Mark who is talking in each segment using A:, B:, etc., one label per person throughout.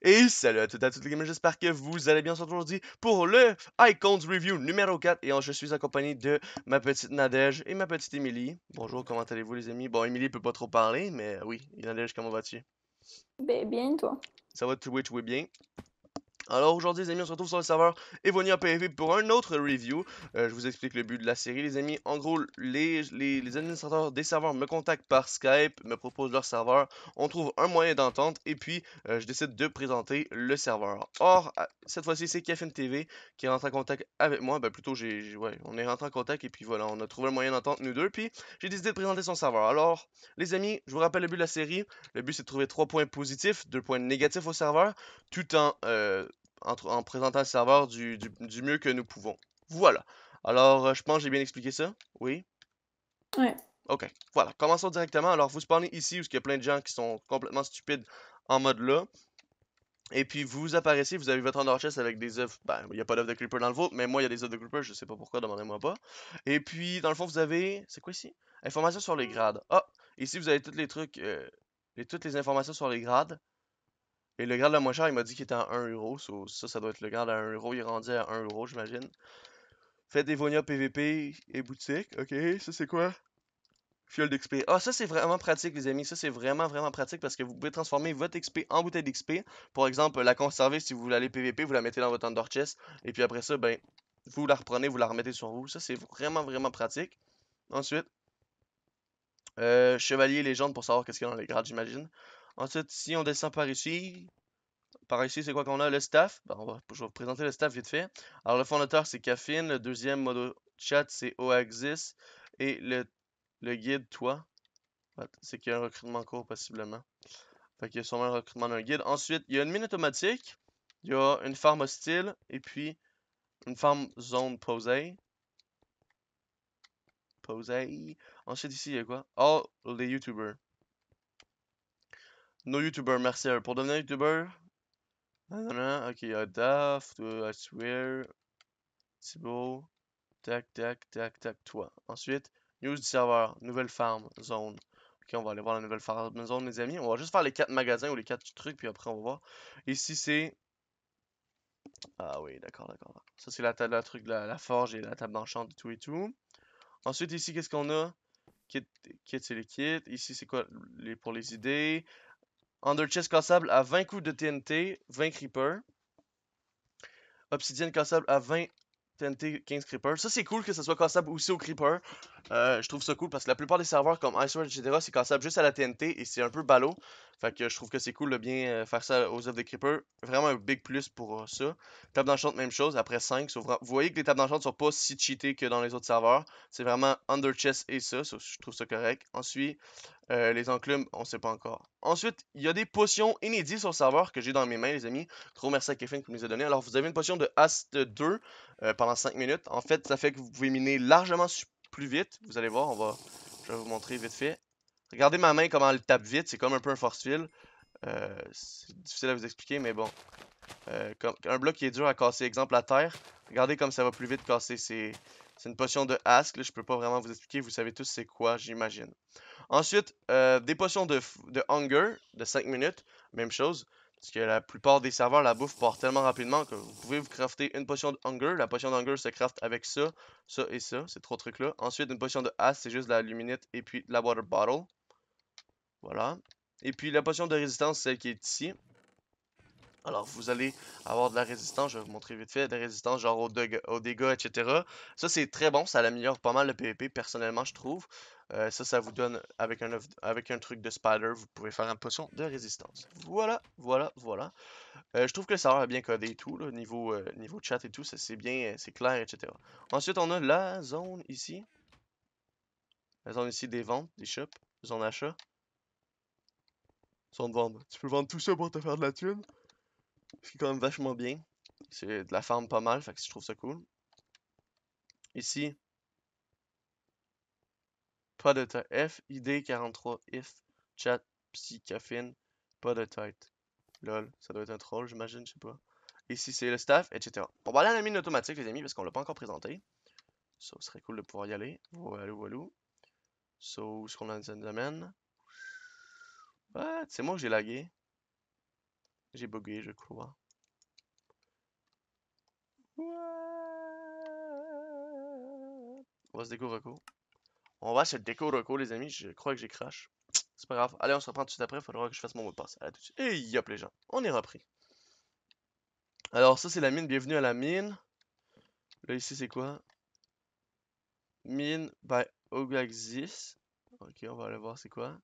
A: Et salut à toutes et à toutes les gamers, j'espère que vous allez bien aujourd'hui pour le Icons Review numéro 4 et je suis accompagné de ma petite Nadège et ma petite Émilie. Bonjour, comment allez-vous les amis? Bon, Émilie peut pas trop parler, mais oui, Nadège, comment vas-tu? Ben, bien, toi? Ça va, Twitch, oui, bien. Alors aujourd'hui les amis on se retrouve sur le serveur Evonia PV pour un autre review euh, Je vous explique le but de la série les amis En gros les, les, administrateurs des serveurs me contactent par Skype Me proposent leur serveur On trouve un moyen d'entente Et puis euh, je décide de présenter le serveur Or cette fois-ci c'est KFN TV qui rentre en contact avec moi Ben plutôt j'ai ouais, on est rentré en contact et puis voilà on a trouvé un moyen d'entente nous deux Puis j'ai décidé de présenter son serveur Alors les amis je vous rappelle le but de la série Le but c'est de trouver trois points positifs deux points négatifs au serveur Tout en... Euh, en, présentant le serveur du, mieux que nous pouvons. Voilà. Alors, euh, je pense que j'ai bien expliqué ça. Oui? Oui OK. Voilà. Commençons directement. Alors, vous spawnez ici où il y a plein de gens qui sont complètement stupides en mode là. Et puis vous apparaissez, vous avez votre endorchestre avec des œufs. Ben, il n'y a pas d'œufs de Creeper dans le vôtre, mais moi, il y a des œufs de Creeper, je sais pas pourquoi, demandez-moi pas. Et puis, dans le fond, vous avez. C'est quoi ici Information sur les grades. Ah Ici, vous avez toutes les trucs. Et euh, toutes les informations sur les grades. Et le grade le moins cher, il m'a dit qu'il était à 1€, euro. ça, ça doit être le grade à 1€, euro. Il est rendu à 1€, j'imagine. Faites des Vonia PVP et boutique. Ok, ça c'est quoi? Fiole d'XP. Ah, ça c'est vraiment pratique, les amis. Ça c'est vraiment, vraiment pratique parce que vous pouvez transformer votre XP en bouteille d'XP. Par exemple, la conserver si vous voulez aller PVP, vous la mettez dans votre Under Chest. Et puis après ça, ben, vous la reprenez, vous la remettez sur vous. Ça c'est vraiment, vraiment pratique. Ensuite, euh, Chevalier Légende pour savoir qu'est-ce qu'il y a dans les grades, j'imagine. Ensuite, si on descend par ici. Par ici, c'est quoi qu'on a? Le staff. je vais vous présenter le staff vite fait. Alors, le fondateur, c'est Caffeine. Le deuxième mode chat, c'est Oaxis. Et le, guide, toi, c'est qu'il y a un recrutement court, possiblement. Fait qu'il y a sûrement un recrutement d'un guide. Ensuite, il y a une mine automatique. Il y a une farm hostile. Et puis, une farm zone posée. Posée. Ensuite, ici, il y a quoi? Oh, les YouTubers. No YouTuber, merci à eux. Pour devenir YouTuber, ok, il Daft, I swear, Thibaut, tac, tac, tac, tac, toi. Ensuite, news du serveur, nouvelle farm, zone. Ok, on va aller voir la nouvelle farm zone, les amis. On va juste faire les 4 magasins ou les 4 trucs, puis après on va voir. Ici, c'est... Ah oui, d'accord, d'accord. Ça, c'est la table, la truc, la, la, forge et la table d'enchant et tout et tout. Ensuite, ici, qu'est-ce qu'on a? Kit, kit c'est les kits. Ici, c'est quoi les, pour les idées. Underchest cassable à 20 coups de TNT, 20 Creeper. Obsidienne cassable à 20 TNT, 15 Creeper. Ça, c'est cool que ça soit cassable aussi au Creeper. Euh, je trouve ça cool parce que la plupart des serveurs comme Iceberg, etc., c'est cassable juste à la TNT et c'est un peu ballot. Fait que je trouve que c'est cool de bien euh, faire ça aux œuvres des Creeper. Vraiment un big plus pour euh, ça. Table d'enchant, même chose, après 5. Vous voyez que les tables d'enchant sont pas si cheatées que dans les autres serveurs. C'est vraiment under et ça, je trouve ça correct. Ensuite, les enclumes, on sait pas encore. Ensuite, il y a des potions inédites sur le serveur que j'ai dans mes mains, les amis. Gros merci à Kevin qui nous les a donné Alors, vous avez une potion de Ast 2 pendant 5 minutes. En fait, ça fait que vous pouvez miner largement plus vite. Vous allez voir, on va, je vais vous montrer vite fait. Regardez ma main comment elle tape vite, c'est comme un peu un force field. Euh, c'est difficile à vous expliquer, mais bon. Euh, un bloc qui est dur à casser, exemple la terre. Regardez comme ça va plus vite casser. C'est une potion de Ask, je peux pas vraiment vous expliquer, vous savez tous c'est quoi, j'imagine. Ensuite, euh, des potions de, de Hunger, de 5 minutes, même chose. Parce que la plupart des serveurs la bouffe part tellement rapidement que vous pouvez vous crafter une potion de hunger. La potion d'Hunger se craft avec ça, ça et ça, ces trois trucs-là. Ensuite, une potion de As, c'est juste la luminite et puis la water bottle. Voilà. Et puis la potion de résistance, celle qui est ici. Alors, vous allez avoir de la résistance, je vais vous montrer vite fait, de la résistance genre aux, dégâts, etc. Ça, c'est très bon, ça améliore pas mal le PvP, personnellement, je trouve. Euh, ça, ça vous donne, avec un, avec un truc de spider, vous pouvez faire un potion de résistance. Voilà, voilà, voilà. Euh, je trouve que ça a bien codé et tout, euh, niveau, chat et tout, c'est bien, c'est clair, etc. Ensuite, on a la zone ici. La zone ici des ventes, des shops, zone achat. Zone de vente. Tu peux vendre tout ça pour te faire de la thune c'est quand même vachement bien. C'est de la farm pas mal, fait que je trouve ça cool. Ici, pas de tête. F, ID 43, if, chat, psy, caffeine, pas de tête. Lol, ça doit être un troll, j'imagine, je sais pas. Ici, c'est le staff, etc. Bon, bah là, on a automatique, les amis, parce qu'on l'a pas encore présenté. Ça serait cool de pouvoir y aller. Voilà, voilà. So, ce qu'on a, amène. C'est moi que j'ai lagué. J'ai bugué, je crois. On va se déco reco. On va se déco reco, les amis. Je crois que j'ai crash. C'est pas grave. Allez, on se reprend tout de suite après. Faudra que je fasse mon mot de passe. Allez, tout de suite. Et hop, les gens. On est repris. Alors, ça, c'est la mine. Bienvenue à la mine. Là, ici, c'est quoi Mine by Ogaxis. Ok, on va aller voir c'est quoi.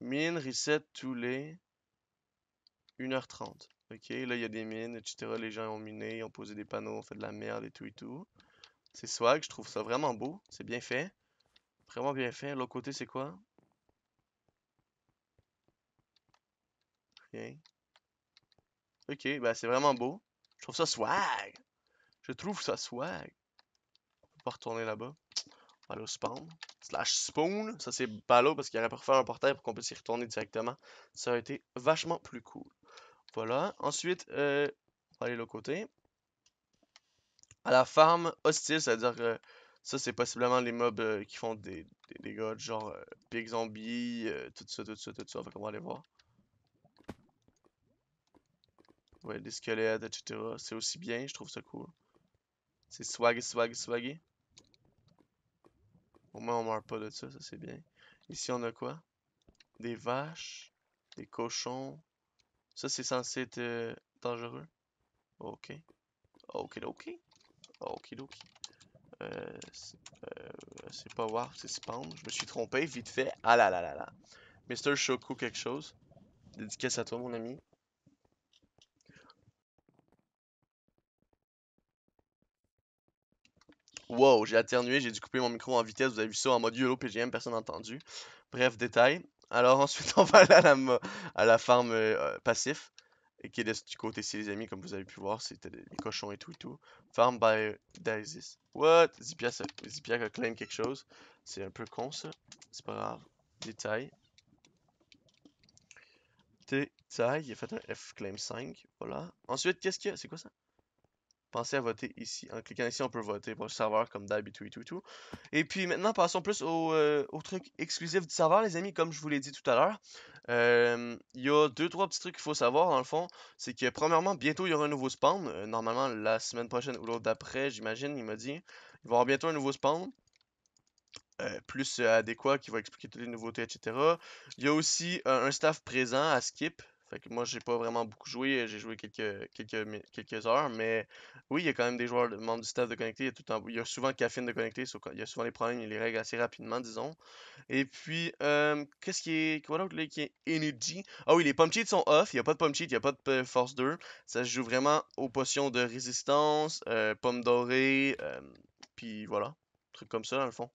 A: Mine reset tous les 1h30. Ok, là il y a des mines, etc. Les gens ont miné, ont posé des panneaux, ont fait de la merde et tout et tout. C'est swag, je trouve ça vraiment beau, c'est bien fait. Vraiment bien fait. L'autre côté c'est quoi Rien. Ok, bah c'est vraiment beau. Je trouve ça swag. Je trouve ça swag. On peut pas retourner là-bas. On va spawn. Slash spawn. Ça, c'est ballot parce qu'il y aurait pu faire un portail pour qu'on puisse y retourner directement. Ça aurait été vachement plus cool. Voilà. Ensuite, euh, aller le côté. À la farm hostile, c'est-à-dire que ça, c'est possiblement les mobs euh, qui font des, des dégâts, genre euh, pig euh, tout ça, tout ça, tout ça. Fait va aller voir. Ouais, des squelettes, etc. C'est aussi bien, je trouve ça cool. C'est swag, swag, swaggy. Au moins, on meurt pas de ça, ça c'est bien. Ici, on a quoi? Des vaches, des cochons, ça, c'est censé être euh, dangereux. Ok. Ok, ok. Ok, ok. c'est pas voir, c'est spawn. Je me suis trompé, vite fait. Ah là là là là. Mr. Shoku, quelque chose. Dédicace à toi, mon ami. Wow, j'ai atténué, j'ai dû couper mon micro en vitesse. Vous avez vu ça en mode YOLO PGM, personne n'a entendu. Bref, détail. Alors ensuite, on va aller à la, à la farm euh, passif et qui est du côté ici les amis, comme vous avez pu voir, c'était des, cochons et tout et tout. Farm by Daisies. What? Zipia a claim quelque chose. C'est un peu con, ça. C'est pas grave. Détail. Détail, il a fait un F claim 5. Voilà. Ensuite, qu'est-ce qu'il y a? C'est quoi ça? Pensez à voter ici. En cliquant ici, on peut voter pour le serveur comme d'habitude et tout, et puis maintenant, passons plus au, euh, truc exclusif du serveur, les amis, comme je vous l'ai dit tout à l'heure. Euh, il y a deux, trois petits trucs qu'il faut savoir, dans le fond. C'est que, premièrement, bientôt, il y aura un nouveau spawn. Euh, normalement, la semaine prochaine ou l'autre d'après, j'imagine, il m'a dit. Il va y avoir bientôt un nouveau spawn. plus adéquat qui va expliquer toutes les nouveautés, etc. Il y a aussi un staff présent à Skip, moi, j'ai pas vraiment beaucoup joué. Euh, j'ai joué quelques, quelques, quelques heures. Mais oui, il y a quand même des joueurs, membres du staff de connecter. Il y a, il souvent Caffeine de connecter. Il y a souvent les problèmes il les règle assez rapidement, disons. Et puis, euh, qu'est-ce qui est. Quoi là qui est energy Ah oui, les pump cheats sont off. Il n'y a pas de pump cheat, il n'y a pas de euh, force 2. Ça se joue vraiment aux potions de résistance, pomme pommes dorées. puis voilà. Truc comme ça, dans le fond.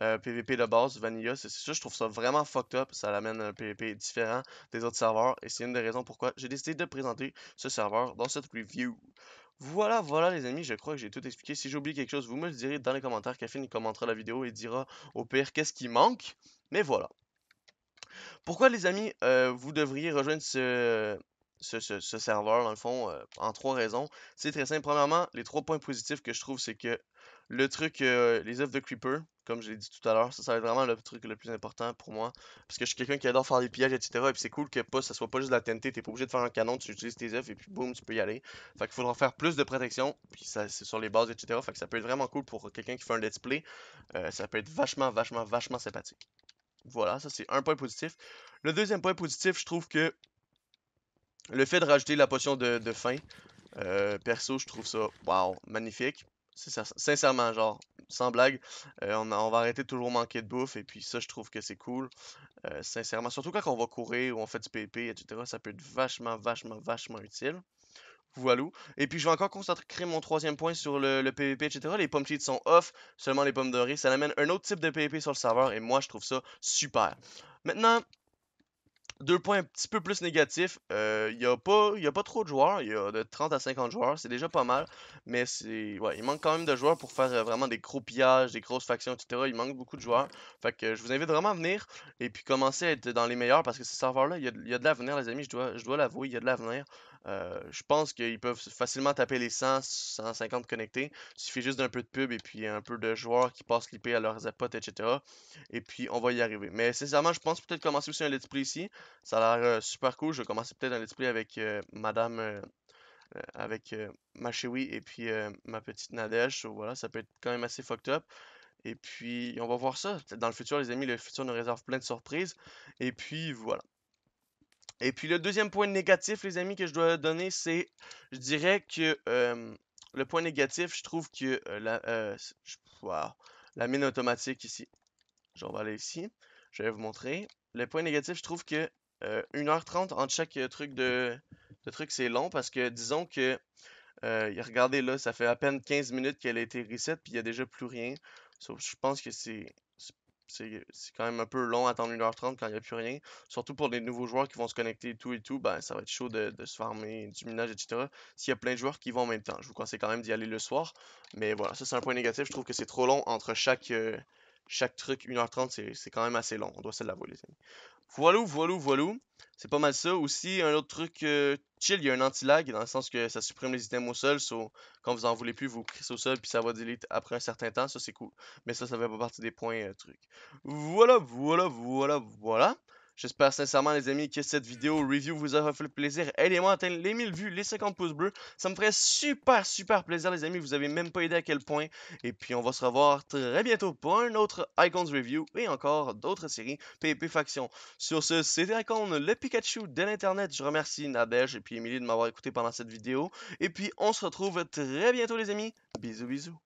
A: PVP euh, de base, Vanilla. C'est ça, je trouve ça vraiment fucked up. Ça l'amène un PVP différent des autres serveurs. Et c'est une des raisons pourquoi j'ai décidé de présenter ce serveur dans cette review. Voilà, voilà les amis, je crois que j'ai tout expliqué. Si j'oublie quelque chose, vous me le direz dans les commentaires. Caffeine commentera la vidéo et dira au pire qu'est-ce qui manque. Mais voilà. Pourquoi les amis, euh, vous devriez rejoindre ce, ce, ce, serveur, dans le fond, euh, en trois raisons. C'est très simple. Premièrement, les trois points positifs que je trouve, c'est que le truc, les œufs de Creeper, comme je l'ai dit tout à l'heure, ça, ça va être vraiment le truc le plus important pour moi. Parce que je suis quelqu'un qui adore faire des pillages, etc. Et puis c'est cool que pas, ça soit pas juste de la TNT. T'es pas obligé de faire un canon, tu utilises tes œufs et puis boum, tu peux y aller. Fait qu'il faudra faire plus de protection. Puis ça, c'est sur les bases, etc. Fait que ça peut être vraiment cool pour quelqu'un qui fait un let's play. Euh, ça peut être vachement, vachement, vachement sympathique. Voilà, ça c'est un point positif. Le deuxième point positif, je trouve que le fait de rajouter la potion de, faim, fin, euh, perso, je trouve ça, waouh, magnifique. Ça, sincèrement, genre, sans blague. Euh, on, va arrêter de toujours manquer de bouffe, et puis ça, je trouve que c'est cool. Euh, sincèrement, surtout quand on va courir ou on fait du pvp, etc., ça peut être vachement, vachement, vachement utile. Voilà. Et puis je vais encore concentrer mon troisième point sur le, le PvP, etc. Les pommes cheats sont off, seulement les pommes dorées. Ça amène un autre type de PvP sur le serveur et moi je trouve ça super. Maintenant, deux points un petit peu plus négatifs. Euh, il n'y a, pas, a pas trop de joueurs. Il y a de 30 à 50 joueurs. C'est déjà pas mal. Mais c'est ouais, il manque quand même de joueurs pour faire euh, vraiment des gros des grosses factions, etc. Il manque beaucoup de joueurs. Fait que euh, je vous invite vraiment à venir et puis commencer à être dans les meilleurs parce que ce serveur-là, il y a, de l'avenir, les amis. Je dois, je dois l'avouer, il y a de l'avenir. Euh, je pense qu'ils peuvent facilement taper les 100, 150 connectés. Il suffit juste d'un peu de pub et puis un peu de joueurs qui passent l'IP à leurs potes, etc. Et puis on va y arriver. Mais sincèrement, je pense peut-être commencer aussi un let's play ici. Ça a l'air euh, super cool. Je vais commencer peut-être un let's play avec euh, Madame. avec ma et puis ma petite Nadège. voilà, ça peut être quand même assez fucked up. Et puis, on va voir ça. Dans le futur, les amis, le futur nous réserve plein de surprises. Et puis, voilà. Et puis le deuxième point négatif, les amis, que je dois donner, c'est, je dirais que le point négatif, je trouve que la, la mine automatique ici, je vais aller ici, je vais vous montrer. Le point négatif, je trouve que 1h30 entre chaque truc de, de truc, c'est long parce que disons que, regardez là, ça fait à peine 15 minutes qu'elle a été reset, puis il n'y a déjà plus rien. sauf je pense que c'est c'est quand même un peu long attendre 1h30 quand il n'y a plus rien. Surtout pour les nouveaux joueurs qui vont se connecter et tout et tout, ben, ça va être chaud de, de se farmer du minage, etc. S'il y a plein de joueurs qui vont en même temps, je vous conseille quand même d'y aller le soir. Mais voilà, ça c'est un point négatif. Je trouve que c'est trop long entre chaque, euh, chaque truc 1h30, c'est quand même assez long. On doit se laver les amis. Voilà, voilà, voilà. C'est pas mal ça. Aussi, un autre truc euh, chill, il y a un anti-lag dans le sens que ça supprime les items au sol. quand vous en voulez plus, vous crissez au sol puis ça va delete après un certain temps. Ça, c'est cool. Mais ça, ça fait pas partie des points euh, trucs. Voilà, voilà, voilà, voilà. J'espère sincèrement, les amis, que cette vidéo review vous aura fait le plaisir. Aidez-moi à atteindre les 1000 vues, les 50 pouces bleus. Ça me ferait super, super plaisir, les amis. Vous avez même pas idée à quel point. Et puis, on va se revoir très bientôt pour un autre Icons Review et encore d'autres séries PvP Faction. Sur ce, c'était Icons, le Pikachu de l'Internet. Je remercie Nadège et puis Emily de m'avoir écouté pendant cette vidéo. Et puis, on se retrouve très bientôt, les amis. Bisous, bisous.